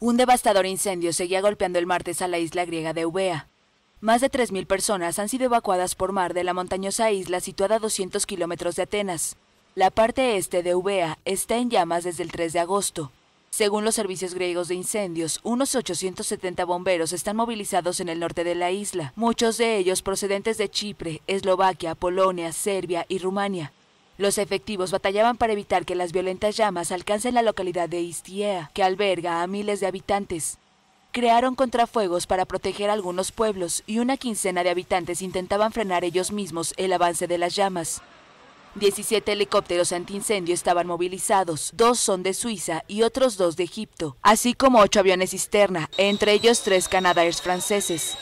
Un devastador incendio seguía golpeando el martes a la isla griega de Eubea. Más de 3.000 personas han sido evacuadas por mar de la montañosa isla situada a 200 kilómetros de Atenas. La parte este de Eubea está en llamas desde el 3 de agosto. Según los servicios griegos de incendios, unos 870 bomberos están movilizados en el norte de la isla, muchos de ellos procedentes de Chipre, Eslovaquia, Polonia, Serbia y Rumania. Los efectivos batallaban para evitar que las violentas llamas alcancen la localidad de Istiea, que alberga a miles de habitantes. Crearon contrafuegos para proteger algunos pueblos y una quincena de habitantes intentaban frenar ellos mismos el avance de las llamas. 17 helicópteros antiincendio estaban movilizados, dos son de Suiza y otros dos de Egipto, así como ocho aviones cisterna, entre ellos tres Canadair franceses.